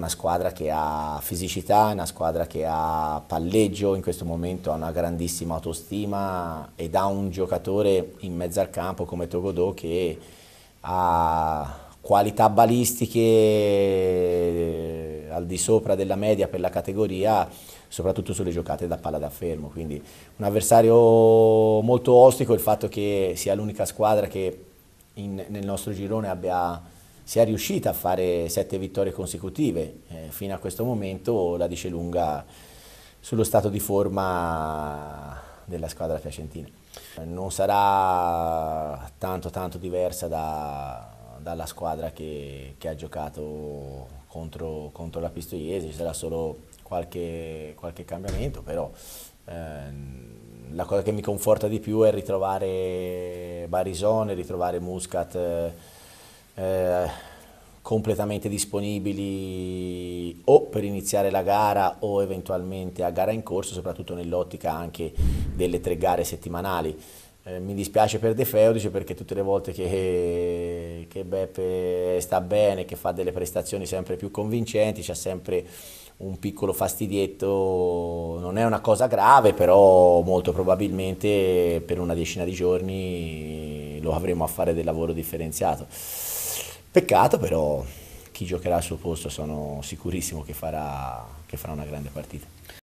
una squadra che ha fisicità, una squadra che ha palleggio, in questo momento ha una grandissima autostima ed ha un giocatore in mezzo al campo come Togodò che ha qualità balistiche eh, al di sopra della media per la categoria, soprattutto sulle giocate da palla da fermo. Quindi un avversario molto ostico, il fatto che sia l'unica squadra che in, nel nostro girone abbia si è riuscita a fare sette vittorie consecutive. Eh, fino a questo momento la dice lunga sullo stato di forma della squadra piacentina. Non sarà tanto tanto diversa da, dalla squadra che, che, ha giocato contro, contro la Pistoiese, ci sarà solo qualche, qualche cambiamento, però ehm, la cosa che mi conforta di più è ritrovare Barisone, ritrovare Muscat. Eh, eh, completamente disponibili o per iniziare la gara o eventualmente a gara in corso, soprattutto nell'ottica anche delle tre gare settimanali. Eh, mi dispiace per De Feudice perché tutte le volte che, che Beppe sta bene, che fa delle prestazioni sempre più convincenti, c'è sempre un piccolo fastidietto, non è una cosa grave, però molto probabilmente per una decina di giorni lo avremo a fare del lavoro differenziato. Peccato però chi giocherà al suo posto sono sicurissimo che farà, che farà una grande partita.